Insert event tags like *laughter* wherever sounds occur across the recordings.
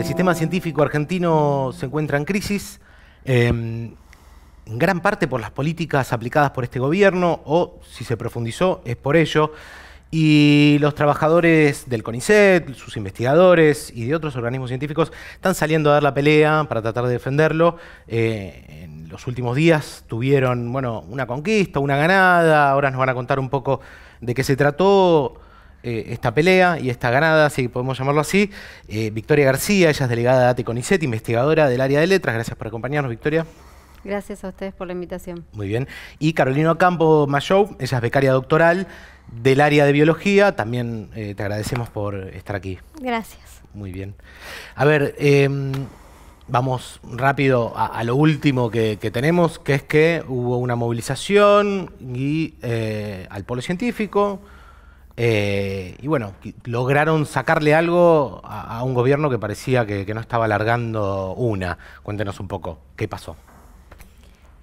El sistema científico argentino se encuentra en crisis, em, en gran parte por las políticas aplicadas por este gobierno, o si se profundizó, es por ello. Y los trabajadores del CONICET, sus investigadores y de otros organismos científicos están saliendo a dar la pelea para tratar de defenderlo. Eh, en los últimos días tuvieron bueno, una conquista, una ganada, ahora nos van a contar un poco de qué se trató. Eh, esta pelea y esta ganada, si podemos llamarlo así. Eh, Victoria García, ella es delegada de ATECONICET, investigadora del área de letras. Gracias por acompañarnos, Victoria. Gracias a ustedes por la invitación. Muy bien. Y Carolina Campo Mayou, ella es becaria doctoral del área de biología. También eh, te agradecemos por estar aquí. Gracias. Muy bien. A ver, em, vamos rápido a, lo último que, tenemos, que es que hubo una movilización y, al polo científico eh, y bueno, lograron sacarle algo a, un gobierno que parecía que, no estaba alargando una. Cuéntenos un poco, ¿qué pasó?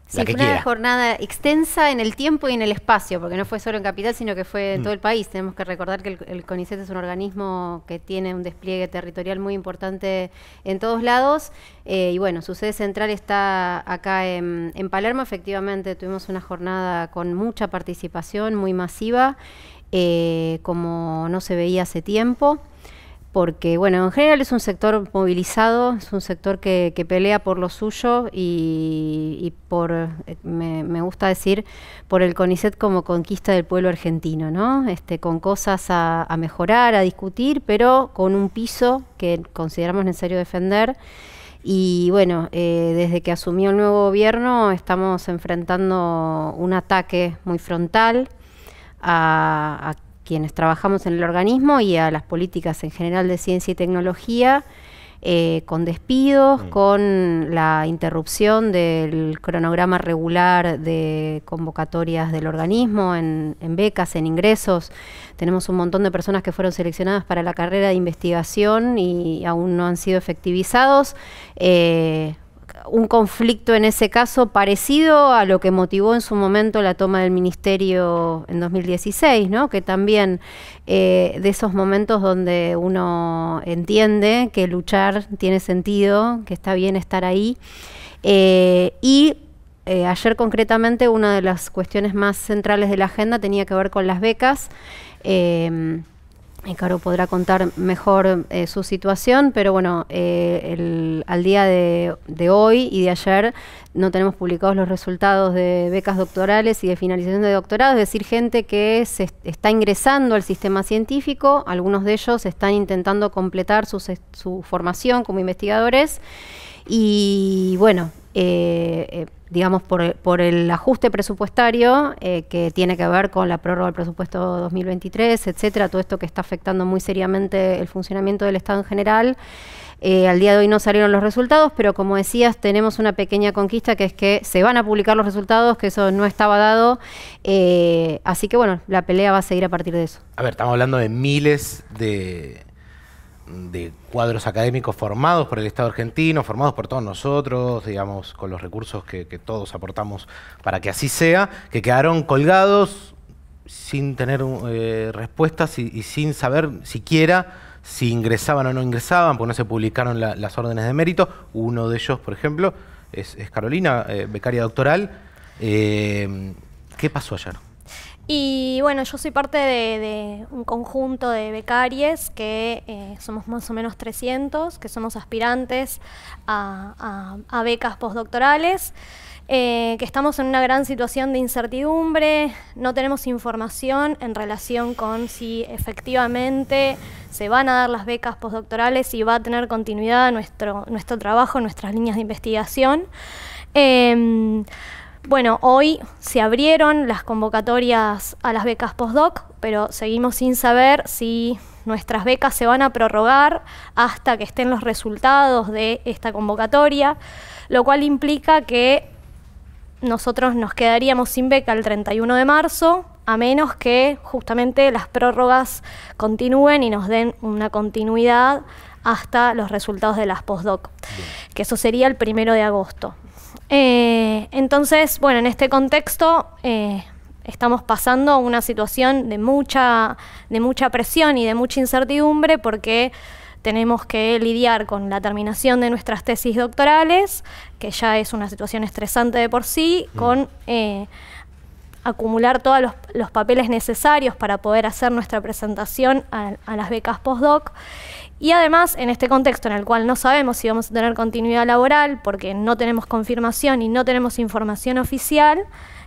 sí, fue una jornada extensa en el tiempo y en el espacio, porque no fue solo en Capital, sino que fue en mm. todo el país. Tenemos que recordar que el, CONICET es un organismo que tiene un despliegue territorial muy importante en todos lados. Eh, y bueno, su sede central está acá en Palermo. Efectivamente, tuvimos una jornada con mucha participación, muy masiva. Eh, como no se veía hace tiempo, porque bueno, en general es un sector movilizado, es un sector que, pelea por lo suyo y, por, eh, me, gusta decir, por el CONICET como conquista del pueblo argentino, ¿no? Este, con cosas a, mejorar, a discutir, pero con un piso que consideramos necesario defender. Y bueno, eh, desde que asumió el nuevo gobierno estamos enfrentando un ataque muy frontal a, quienes trabajamos en el organismo y a las políticas en general de ciencia y tecnología. Eh, con despidos, mm. con la interrupción del cronograma regular de convocatorias del organismo, en, becas, en ingresos. Tenemos un montón de personas que fueron seleccionadas para la carrera de investigación y aún no han sido efectivizados. Eh, un conflicto en ese caso parecido a lo que motivó en su momento la toma del ministerio en 2016, ¿no? que también eh, de esos momentos donde uno entiende que luchar tiene sentido, que está bien estar ahí. Eh, y eh, ayer concretamente una de las cuestiones más centrales de la agenda tenía que ver con las becas. Eh, Caro podrá contar mejor eh, su situación, pero bueno, eh, al día de, hoy y de ayer no tenemos publicados los resultados de becas doctorales y de finalización de doctorado, es decir, gente que está ingresando al sistema científico, algunos de ellos están intentando completar su, formación como investigadores y bueno, digamos, por, por, el ajuste presupuestario eh, que tiene que ver con la prórroga del presupuesto 2023, etcétera, todo esto que está afectando muy seriamente el funcionamiento del Estado en general. Eh, al día de hoy no salieron los resultados, pero como decías, tenemos una pequeña conquista que es que se van a publicar los resultados, que eso no estaba dado. Eh, así que bueno, la pelea va a seguir a partir de eso. A ver, estamos hablando de miles de, de cuadros académicos formados por el Estado argentino, formados por todos nosotros, digamos, con los recursos que, todos aportamos para que así sea, que quedaron colgados sin tener eh, respuestas y, sin saber siquiera si ingresaban o no ingresaban, porque no se publicaron las órdenes de mérito. Uno de ellos, por ejemplo, es, Carolina, eh, becaria doctoral. Eh, ¿Qué pasó ayer? Y bueno, yo soy parte de, un conjunto de becaries que eh, somos más o menos 300, que somos aspirantes a, becas postdoctorales, eh, que estamos en una gran situación de incertidumbre, no tenemos información en relación con si efectivamente se van a dar las becas postdoctorales y va a tener continuidad nuestro, nuestro trabajo, nuestras líneas de investigación. Em, bueno, hoy se abrieron las convocatorias a las becas postdoc, pero seguimos sin saber si nuestras becas se van a prorrogar hasta que estén los resultados de esta convocatoria, lo cual implica que nosotros nos quedaríamos sin beca el 31 de marzo, a menos que justamente las prórrogas continúen y nos den una continuidad hasta los resultados de las postdoc, que eso sería el 1 de agosto. Eh, entonces, bueno, en este contexto eh, estamos pasando una situación de mucha, de mucha presión y de mucha incertidumbre porque tenemos que lidiar con la terminación de nuestras tesis doctorales, que ya es una situación estresante de por sí, mm. con eh, acumular todos los, papeles necesarios para poder hacer nuestra presentación a, a las becas postdoc y además, en este contexto en el cual no sabemos si vamos a tener continuidad laboral, porque no tenemos confirmación y no tenemos información oficial,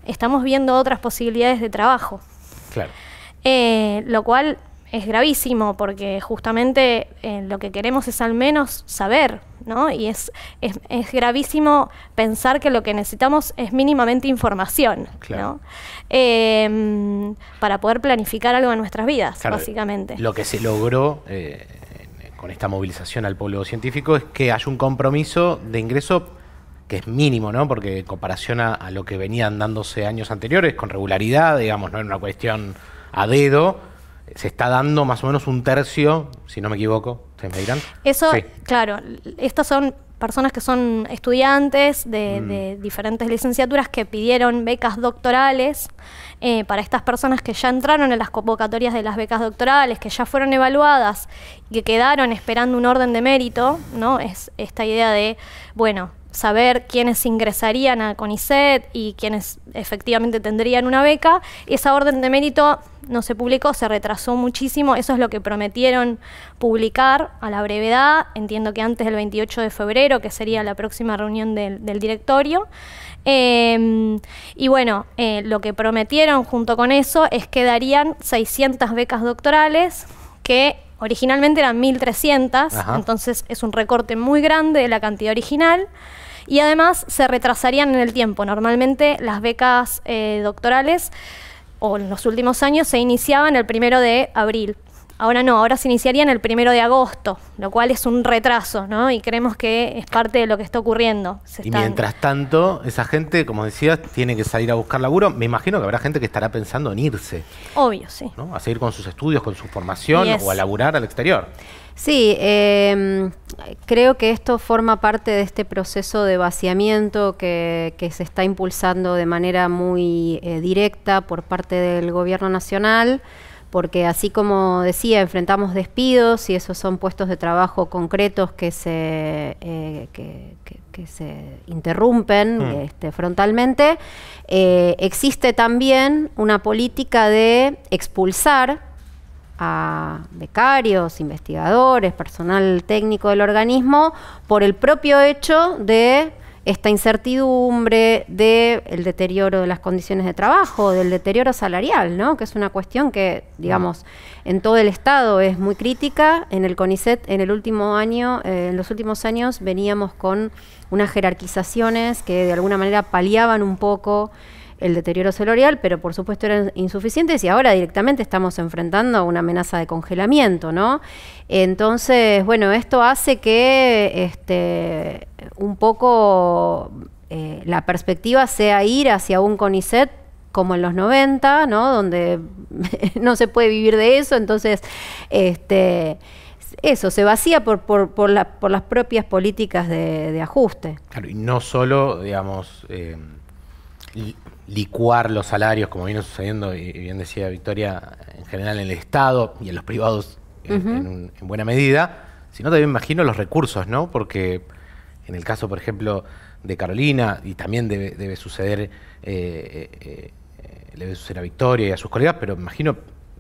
estamos viendo otras posibilidades de trabajo. Claro. Eh, lo cual es gravísimo, porque justamente eh, lo que queremos es al menos saber, ¿no? Y es, es, gravísimo pensar que lo que necesitamos es mínimamente información, ¿no? Em, para poder planificar algo en nuestras vidas, básicamente. Lo que se logró eh, con esta movilización al pueblo científico es que hay un compromiso de ingreso que es mínimo, ¿no? Porque en comparación a, lo que venían dándose años anteriores, con regularidad, digamos, no en una cuestión a dedo, se está dando más o menos un tercio, si no me equivoco, ustedes me dirán. Eso, claro, estos son personas que son estudiantes mm. de, diferentes licenciaturas que pidieron becas doctorales eh, para estas personas que ya entraron en las convocatorias de las becas doctorales, que ya fueron evaluadas y que quedaron esperando un orden de mérito, ¿no? Es esta idea de, bueno, saber quiénes ingresarían a CONICET y quiénes efectivamente tendrían una beca. Esa orden de mérito no se publicó, se retrasó muchísimo, eso es lo que prometieron publicar a la brevedad, entiendo que antes del 28 de febrero, que sería la próxima reunión del, directorio. Em, y bueno, eh, lo que prometieron junto con eso es que darían 600 becas doctorales que Originalmente eran 1300, entonces es un recorte muy grande de la cantidad original y además se retrasarían en el tiempo. Normalmente las becas eh, doctorales o en los últimos años se iniciaban el primero de abril. Ahora no, ahora se iniciaría en el primero de agosto, lo cual es un retraso, ¿no? Y creemos que es parte de lo que está ocurriendo. y mientras tanto, esa gente, como decía, tiene que salir a buscar laburo. Me imagino que habrá gente que estará pensando en irse. Obvio, sí. ¿no? A seguir con sus estudios, con su formación o a laburar al exterior. Sí, em, creo que esto forma parte de este proceso de vaciamiento que, se está impulsando de manera muy eh, directa por parte del Gobierno Nacional porque así como decía, enfrentamos despidos y esos son puestos de trabajo concretos que se, eh, se interrumpen hmm. este, frontalmente, eh, existe también una política de expulsar a becarios, investigadores, personal técnico del organismo, por el propio hecho de esta incertidumbre del deterioro de las condiciones de trabajo, del deterioro salarial, ¿no? que es una cuestión que, digamos, en todo el Estado es muy crítica. En el CONICET, en, el último año, eh, en los últimos años, veníamos con unas jerarquizaciones que de alguna manera paliaban un poco el deterioro salarial, pero por supuesto eran insuficientes y ahora directamente estamos enfrentando una amenaza de congelamiento, ¿no? Entonces, bueno, esto hace que este, un poco eh, la perspectiva sea ir hacia un CONICET como en los 90, ¿no? Donde *laughs* no se puede vivir de eso, entonces este eso, se vacía por, las propias políticas de, ajuste. Claro, y no solo, digamos, eh, licuar los salarios, como viene sucediendo, y bien decía Victoria, en general en el Estado y en los privados en, buena medida, sino también imagino los recursos, ¿no? Porque en el caso, por ejemplo, de Carolina, y también debe, suceder, eh, eh, eh, le debe suceder a Victoria y a sus colegas, pero imagino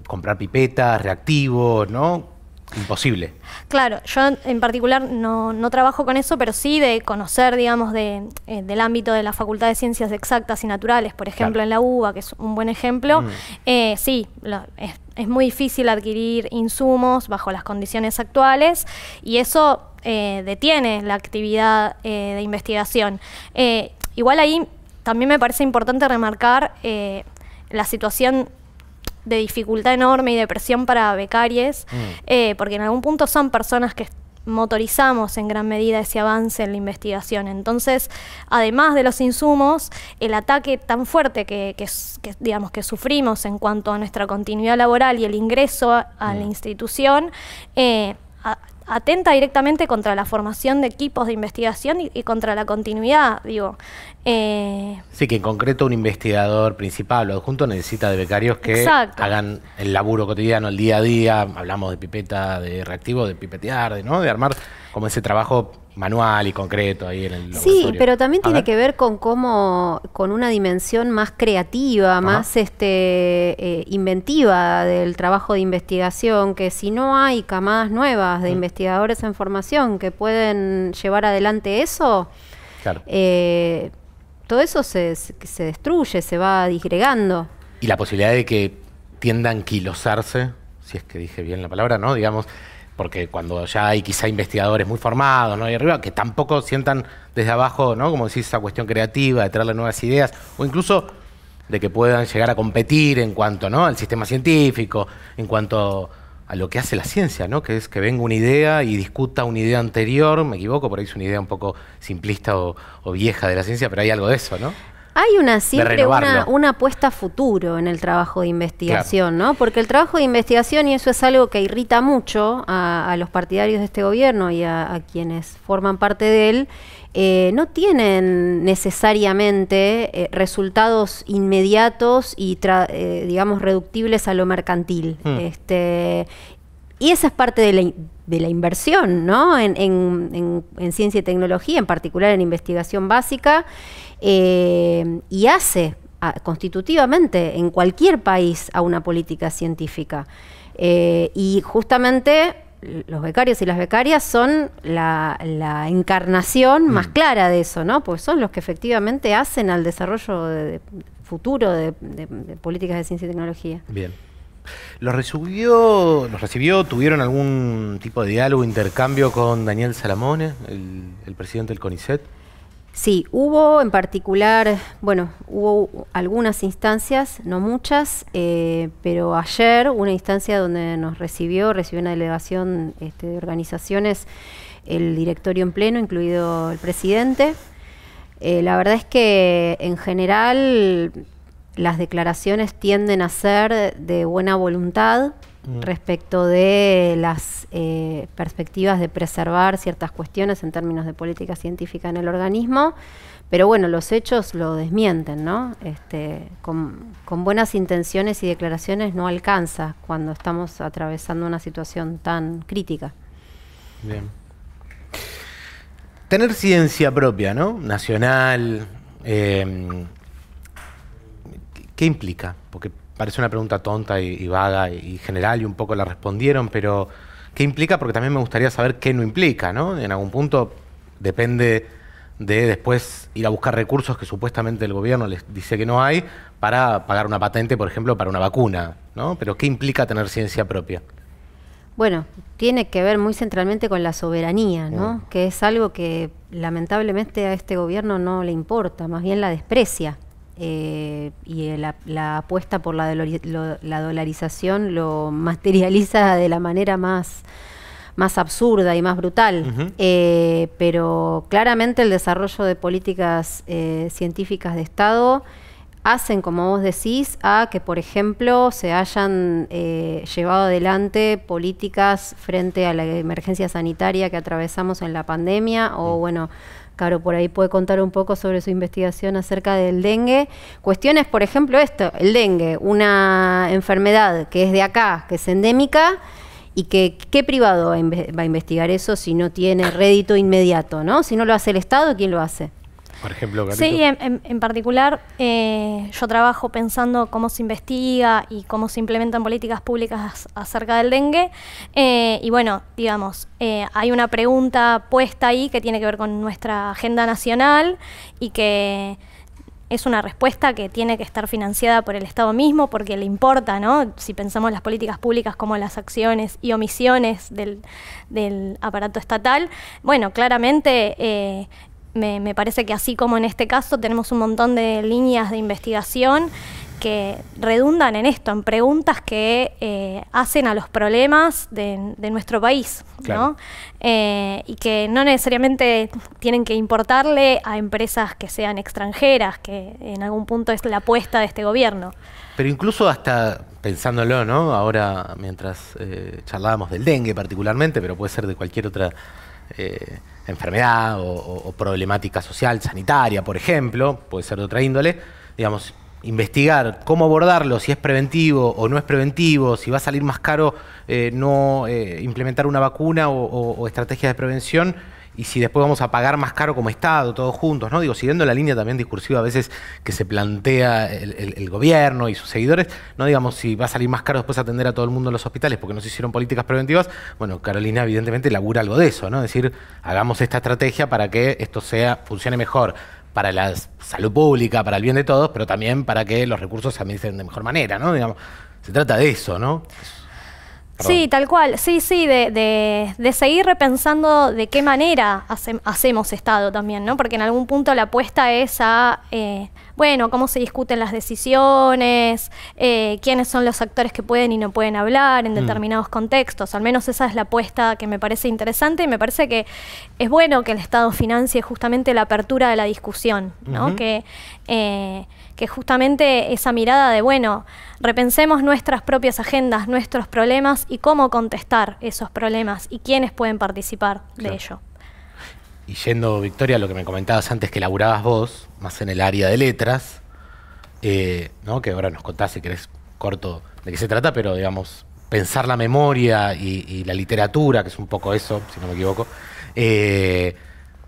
comprar pipetas, reactivos, ¿no? imposible. Claro, yo en particular no, trabajo con eso, pero sí de conocer, digamos, de, eh, del ámbito de la Facultad de Ciencias Exactas y Naturales, por ejemplo, en la UBA, que es un buen ejemplo, mm. eh, sí, es, muy difícil adquirir insumos bajo las condiciones actuales y eso eh, detiene la actividad de investigación. igual ahí también me parece importante remarcar la situación de dificultad enorme y de presión para becarios mm. eh, porque en algún punto son personas que motorizamos en gran medida ese avance en la investigación. Entonces, además de los insumos, el ataque tan fuerte que, digamos, que sufrimos en cuanto a nuestra continuidad laboral y el ingreso a, la mm. institución, eh, atenta directamente contra la formación de equipos de investigación y, contra la continuidad, digo. Eh, sí, que en concreto un investigador principal o adjunto necesita de becarios que hagan el laburo cotidiano, el día a día, hablamos de pipeta, de reactivo, de pipetear, de, ¿no? de armar como ese trabajo manual y concreto ahí en el Sí, pero también tiene que ver con cómo, con una dimensión más creativa, más este eh, inventiva del trabajo de investigación, que si no hay camadas nuevas de mm. investigadores en formación que pueden llevar adelante eso, eh, todo eso se, destruye, se va disgregando. Y la posibilidad de que tiendan a anquilosarse, si es que dije bien la palabra, ¿no? Digamos, porque cuando ya hay quizá investigadores muy formados, ¿no? arriba, que tampoco sientan desde abajo, ¿no? Como decís, esa cuestión creativa, de traerle nuevas ideas, o incluso de que puedan llegar a competir en cuanto, Al sistema científico, en cuanto a lo que hace la ciencia, ¿no? Que es que venga una idea y discuta una idea anterior, me equivoco, por ahí es una idea un poco simplista o vieja de la ciencia, pero hay algo de eso, ¿no? Hay una siempre una, apuesta a futuro en el trabajo de investigación, ¿no? Porque el trabajo de investigación, y eso es algo que irrita mucho a, los partidarios de este gobierno y a, quienes forman parte de él, eh, no tienen necesariamente eh, resultados inmediatos y, eh, digamos, reductibles a lo mercantil. Hmm. Este, y esa es parte de la, de la inversión, ¿no? en, en, en ciencia y tecnología, en particular en investigación básica. Eh, y hace constitutivamente en cualquier país a una política científica. Eh, y justamente los becarios y las becarias son la, encarnación más mm. clara de eso, ¿no? Porque son los que efectivamente hacen al desarrollo futuro de, políticas de ciencia y tecnología. Bien. ¿Los recibió, ¿Los recibió, tuvieron algún tipo de diálogo, intercambio con Daniel Salamone, el presidente del CONICET? Sí, hubo en particular, bueno, hubo algunas instancias, no muchas, eh, pero ayer una instancia donde nos recibió, recibió una delegación este, de organizaciones, el directorio en pleno, incluido el presidente. Eh, la verdad es que en general las declaraciones tienden a ser de buena voluntad, Mm. respecto de las eh, perspectivas de preservar ciertas cuestiones en términos de política científica en el organismo, pero bueno, los hechos lo desmienten, ¿no? Este, con, buenas intenciones y declaraciones no alcanza cuando estamos atravesando una situación tan crítica. Bien. Tener ciencia propia, ¿no? Nacional. Eh, ¿Qué implica? Porque Parece una pregunta tonta y, vaga y general y un poco la respondieron, pero ¿qué implica? Porque también me gustaría saber qué no implica, ¿no? En algún punto depende de después ir a buscar recursos que supuestamente el gobierno les dice que no hay para pagar una patente, por ejemplo, para una vacuna, ¿no? Pero ¿qué implica tener ciencia propia? Bueno, tiene que ver muy centralmente con la soberanía, ¿no? Mm. Que es algo que lamentablemente a este gobierno no le importa, más bien la desprecia. Eh, y eh, la, apuesta por la, la, dolarización lo materializa de la manera más, más absurda y más brutal. Eh, pero claramente el desarrollo de políticas científicas de Estado hacen, como vos decís, a que, por ejemplo, se hayan llevado adelante políticas frente a la emergencia sanitaria que atravesamos en la pandemia o, bueno, Caro por ahí puede contar un poco sobre su investigación acerca del dengue. Cuestiones, por ejemplo, esto, el dengue, una enfermedad que es de acá, que es endémica, y que qué privado va a investigar eso si no tiene rédito inmediato, ¿no? Si no lo hace el Estado, ¿quién lo hace? Sí, en, particular eh, yo trabajo pensando cómo se investiga y cómo se implementan políticas públicas acerca del dengue. Eh, y bueno, digamos, eh, hay una pregunta puesta ahí que tiene que ver con nuestra agenda nacional y que es una respuesta que tiene que estar financiada por el Estado mismo porque le importa, ¿no? Si pensamos las políticas públicas como las acciones y omisiones del, aparato estatal, bueno, claramente me, parece que así como en este caso tenemos un montón de líneas de investigación que redundan en esto, en preguntas que eh, hacen a los problemas de, nuestro país, ¿no? Eh, y que no necesariamente tienen que importarle a empresas que sean extranjeras, que en algún punto es la apuesta de este gobierno. Pero incluso hasta pensándolo, ¿no? Ahora, mientras eh, charlábamos del dengue particularmente, pero puede ser de cualquier otra enfermedad o, problemática social, sanitaria, por ejemplo, puede ser de otra índole, digamos, investigar cómo abordarlo, si es preventivo o no es preventivo, si va a salir más caro eh, no eh, implementar una vacuna o, o estrategias de prevención y si después vamos a pagar más caro como Estado, todos juntos, ¿no? Digo, siguiendo la línea también discursiva a veces que se plantea el, gobierno y sus seguidores, no digamos si va a salir más caro después atender a todo el mundo en los hospitales porque no se hicieron políticas preventivas, bueno, Carolina evidentemente labura algo de eso, ¿no? Es decir, hagamos esta estrategia para que esto sea, funcione mejor para la salud pública, para el bien de todos, pero también para que los recursos se administren de mejor manera, ¿no? Digamos, se trata de eso, ¿no? Sí, tal cual. Sí, sí, de, de, de seguir repensando de qué manera hacemos Estado también, ¿no? Porque en algún punto la apuesta es a eh, bueno, cómo se discuten las decisiones, eh, quiénes son los actores que pueden y no pueden hablar en mm. determinados contextos. Al menos esa es la apuesta que me parece interesante y me parece que es bueno que el Estado financie justamente la apertura de la discusión, eh, que, justamente esa mirada de, bueno, repensemos nuestras propias agendas, nuestros problemas y cómo contestar esos problemas y quiénes pueden participar de ello y yendo, Victoria, a lo que me comentabas antes, que laburabas vos, más en el área de letras, eh, que ahora nos contás si querés corto de qué se trata, pero digamos, pensar la memoria y, la literatura, que es un poco eso, si no me equivoco, eh,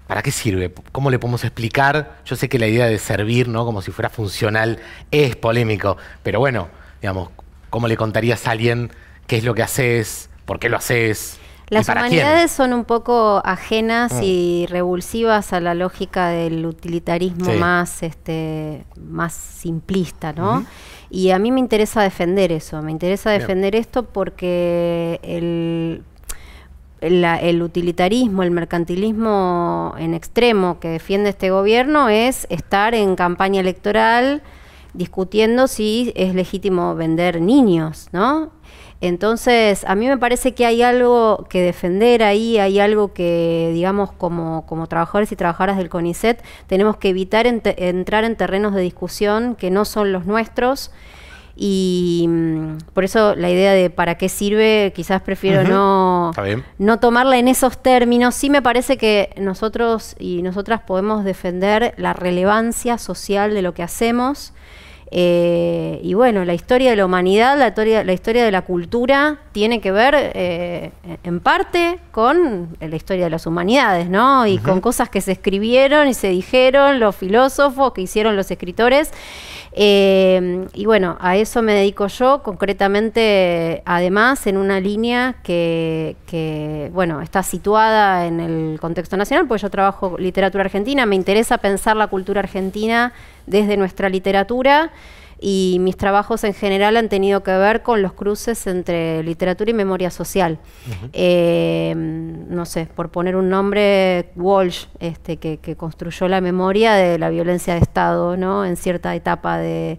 ¿para qué sirve? ¿Cómo le podemos explicar? Yo sé que la idea de servir, ¿no? Como si fuera funcional, es polémico, pero bueno, digamos, ¿cómo le contarías a alguien qué es lo que haces? ¿Por qué lo haces? Las humanidades son un poco ajenas mm. y revulsivas a la lógica del utilitarismo más, este, más simplista, ¿no? Y a mí me interesa defender eso, me interesa defender esto porque el, el utilitarismo, el mercantilismo en extremo que defiende este gobierno es estar en campaña electoral discutiendo si es legítimo vender niños, ¿no? Entonces, a mí me parece que hay algo que defender ahí, hay algo que, digamos, como, como trabajadores y trabajadoras del CONICET, tenemos que evitar entrar en terrenos de discusión que no son los nuestros. Y mm, por eso la idea de para qué sirve, quizás prefiero no, no tomarla en esos términos. Sí me parece que nosotros y nosotras podemos defender la relevancia social de lo que hacemos eh, y bueno, la historia de la humanidad, la historia, la historia de la cultura, tiene que ver eh, en parte con la historia de las humanidades, ¿no? Y con cosas que se escribieron y se dijeron los filósofos, que hicieron los escritores. Em, y bueno, a eso me dedico yo, concretamente, además, en una línea que, bueno, está situada en el contexto nacional, pues yo trabajo literatura argentina, me interesa pensar la cultura argentina desde nuestra literatura y mis trabajos en general han tenido que ver con los cruces entre literatura y memoria social. Eh, no sé, por poner un nombre, Walsh, este, que, construyó la memoria de la violencia de Estado, ¿no? En cierta etapa de,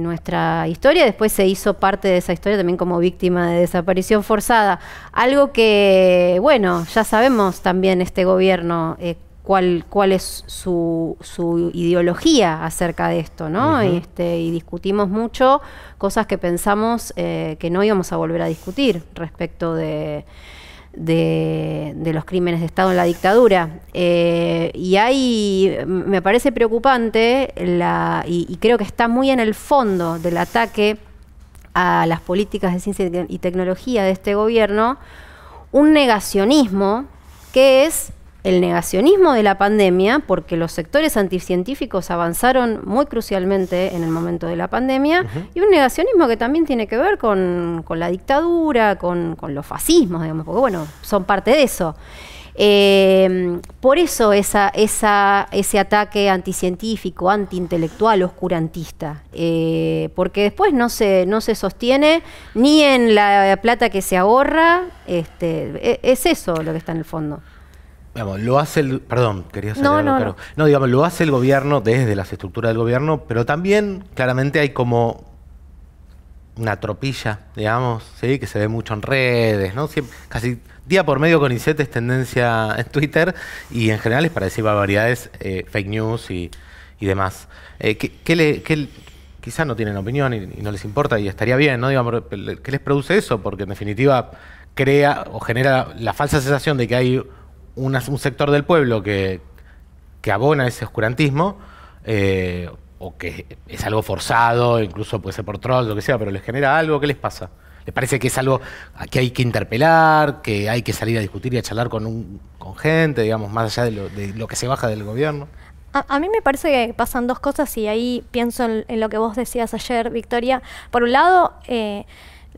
nuestra historia. Después se hizo parte de esa historia también como víctima de desaparición forzada. Algo que, bueno, ya sabemos también este gobierno. Eh, cuál, es su, ideología acerca de esto, ¿no? Este, y discutimos mucho cosas que pensamos eh, que no íbamos a volver a discutir respecto de, los crímenes de Estado en la dictadura. Eh, y ahí me parece preocupante, y creo que está muy en el fondo del ataque a las políticas de ciencia y tecnología de este gobierno, un negacionismo que es el negacionismo de la pandemia, porque los sectores anticientíficos avanzaron muy crucialmente en el momento de la pandemia, y un negacionismo que también tiene que ver con, la dictadura, con, los fascismos, digamos, porque bueno, son parte de eso. Em, por eso esa, esa, ese ataque anticientífico, antiintelectual, oscurantista, eh, porque después no se, no se sostiene ni en la plata que se ahorra, este, e, es eso lo que está en el fondo lo hace el. Perdón, no, digamos, lo hace el gobierno desde las estructuras del gobierno, pero también claramente hay como una tropilla, digamos, ¿sí? que se ve mucho en redes, ¿no? casi día por medio con ICET es tendencia en Twitter y en general es para decir barbaridades, eh, fake news y, demás. Eh, ¿qué, quizás no tienen opinión y, y, no les importa y estaría bien, ¿no? Digamos, ¿qué les produce eso? Porque en definitiva crea o genera la falsa sensación de que hay un sector del pueblo que, que abona ese oscurantismo, eh, o que es algo forzado, incluso puede ser por troll, lo que sea, pero les genera algo, ¿qué les pasa? ¿Les parece que es algo que hay que interpelar, que hay que salir a discutir y a charlar con, un, con gente, digamos, más allá de lo, de lo que se baja del gobierno? A, mí me parece que pasan dos cosas y ahí pienso en, lo que vos decías ayer, Victoria. Por un lado, eh,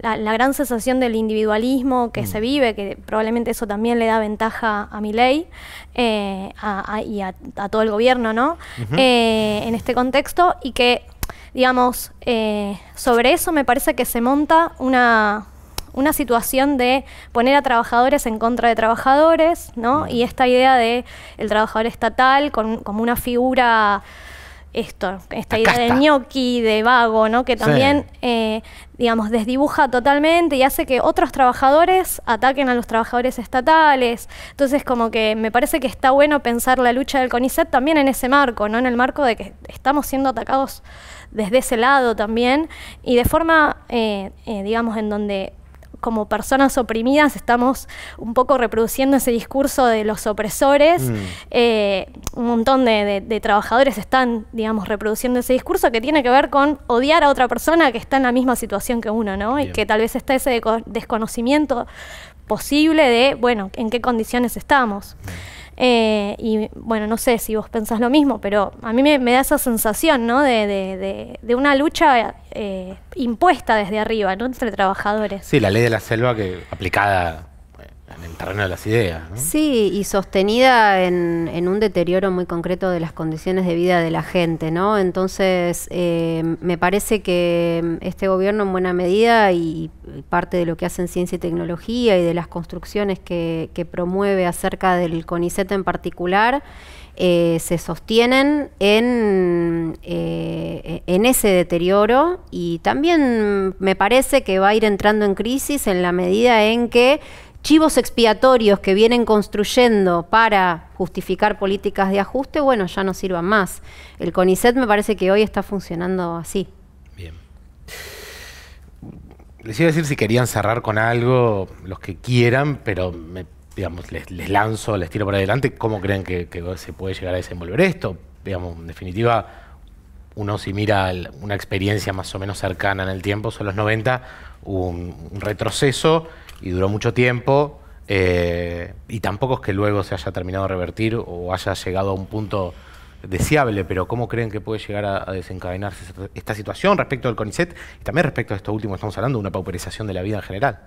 la, gran sensación del individualismo que mm. se vive, que probablemente eso también le da ventaja a mi ley eh, y a, todo el gobierno, ¿no? Eh, en este contexto y que, digamos, eh, sobre eso me parece que se monta una, una situación de poner a trabajadores en contra de trabajadores, ¿no? Y esta idea de el trabajador estatal con, como una figura esto, esta idea de ñoqui, de vago, ¿no? que también, eh, digamos, desdibuja totalmente y hace que otros trabajadores ataquen a los trabajadores estatales. Entonces, como que me parece que está bueno pensar la lucha del CONICET también en ese marco, ¿no? en el marco de que estamos siendo atacados desde ese lado también y de forma, eh, eh, digamos, en donde como personas oprimidas estamos un poco reproduciendo ese discurso de los opresores. Mm. Eh, un montón de, trabajadores están, digamos, reproduciendo ese discurso que tiene que ver con odiar a otra persona que está en la misma situación que uno, ¿no? Y que tal vez está ese desconocimiento posible de, bueno, en qué condiciones estamos. Eh, y bueno, no sé si vos pensás lo mismo, pero a mí me, da esa sensación ¿no? de, de, de, una lucha eh, impuesta desde arriba, ¿no? entre trabajadores. Sí, la ley de la selva que aplicada en el terreno de las ideas. Sí, y sostenida en, un deterioro muy concreto de las condiciones de vida de la gente, ¿no? Entonces, eh, me parece que este gobierno en buena medida y, parte de lo que hacen ciencia y tecnología y de las construcciones que, promueve acerca del CONICET en particular, eh, se sostienen en, eh, en ese deterioro y también me parece que va a ir entrando en crisis en la medida en que chivos expiatorios que vienen construyendo para justificar políticas de ajuste, bueno, ya no sirvan más. El CONICET me parece que hoy está funcionando así. Bien. Les iba a decir si querían cerrar con algo, los que quieran, pero digamos, les, lanzo, les tiro para adelante, ¿cómo creen que, se puede llegar a desenvolver esto? en definitiva, uno si mira una experiencia más o menos cercana en el tiempo, son los 90, un retroceso y duró mucho tiempo. Eh, y tampoco es que luego se haya terminado de revertir o haya llegado a un punto deseable, pero ¿cómo creen que puede llegar a, desencadenarse esta situación respecto al CONICET y también respecto a esto último que estamos hablando, de una pauperización de la vida en general?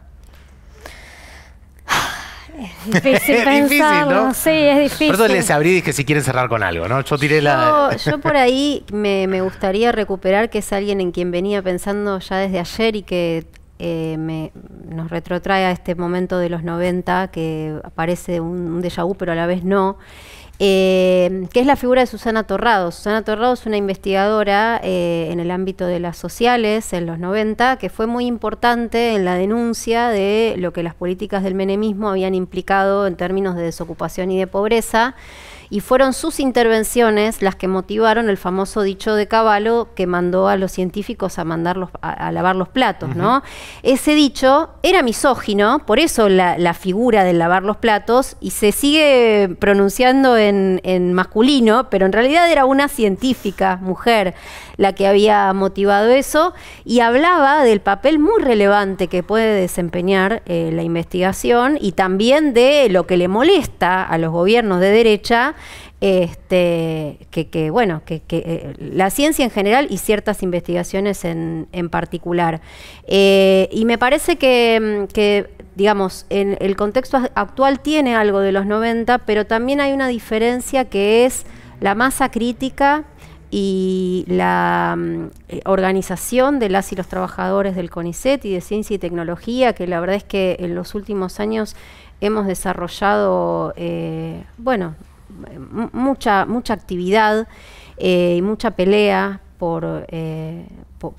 Es difícil, *laughs* ¿no? Sí, es difícil. Por eso les abrí dije si quieren cerrar con algo, ¿no? Yo tiré la. *laughs* yo por ahí me, me gustaría recuperar que es alguien en quien venía pensando ya desde ayer y que eh, me, nos retrotrae a este momento de los 90 que aparece un, déjà vu pero a la vez no, eh, que es la figura de Susana Torrado. Susana Torrado es una investigadora eh, en el ámbito de las sociales en los 90 que fue muy importante en la denuncia de lo que las políticas del menemismo habían implicado en términos de desocupación y de pobreza y fueron sus intervenciones las que motivaron el famoso dicho de Caballo que mandó a los científicos a a, lavar los platos, ¿no? Ese dicho era misógino, por eso la, figura del lavar los platos y se sigue pronunciando en, masculino, pero en realidad era una científica mujer la que había motivado eso y hablaba del papel muy relevante que puede desempeñar eh, la investigación y también de lo que le molesta a los gobiernos de derecha este, que, bueno, que, eh, la ciencia en general y ciertas investigaciones en, particular. Eh, y me parece mm, que, digamos, en el contexto actual tiene algo de los 90, pero también hay una diferencia que es la masa crítica y la mm, eh, organización de las y los trabajadores del CONICET y de Ciencia y Tecnología, que la verdad es que en los últimos años hemos desarrollado, bueno, mucha, mucha actividad eh, y mucha pelea por, eh,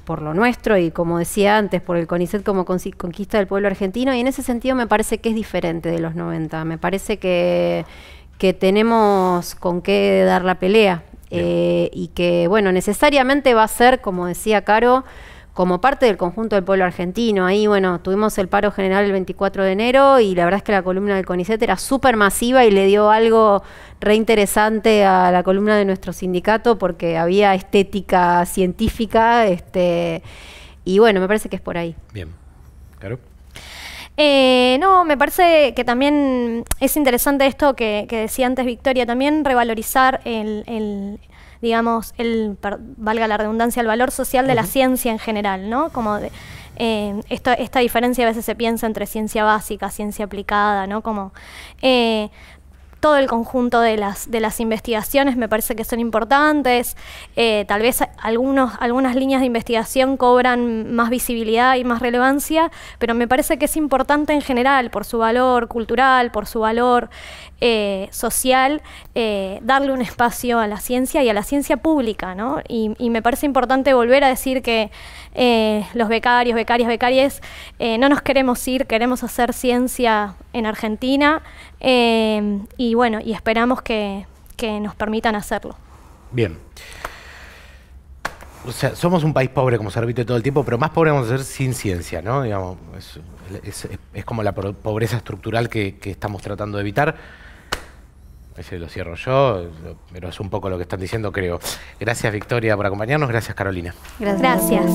por, lo nuestro y como decía antes, por el CONICET como conquista del pueblo argentino y en ese sentido me parece que es diferente de los 90, me parece que, que tenemos con qué dar la pelea eh, y que, bueno, necesariamente va a ser, como decía Caro, como parte del conjunto del pueblo argentino. Ahí, bueno, tuvimos el paro general el 24 de enero y la verdad es que la columna del CONICET era súper masiva y le dio algo reinteresante a la columna de nuestro sindicato porque había estética científica, este, y bueno, me parece que es por ahí. Bien. Claro. Eh, no, me parece que también es interesante esto que, decía antes Victoria, también revalorizar el digamos, el, valga la redundancia, el valor social de la ciencia en general, ¿no? Como eh, esta, esta, diferencia a veces se piensa entre ciencia básica, ciencia aplicada, ¿no? Como, eh, todo el conjunto de las, de las investigaciones me parece que son importantes. Eh, tal vez algunos, algunas líneas de investigación cobran más visibilidad y más relevancia, pero me parece que es importante en general, por su valor cultural, por su valor eh, social, eh, darle un espacio a la ciencia y a la ciencia pública. Y, y me parece importante volver a decir que los becarios, becarias, becarias, no nos queremos ir, queremos hacer ciencia en Argentina. Em, y bueno, y esperamos que, nos permitan hacerlo. Bien. O sea, somos un país pobre, como se repite todo el tiempo, pero más pobre vamos a ser sin ciencia, ¿no? Digamos, es, como la pobreza estructural que, que, estamos tratando de evitar. Ese lo cierro yo, pero es un poco lo que están diciendo, creo. Gracias, Victoria, por acompañarnos. Gracias, Carolina. Gracias.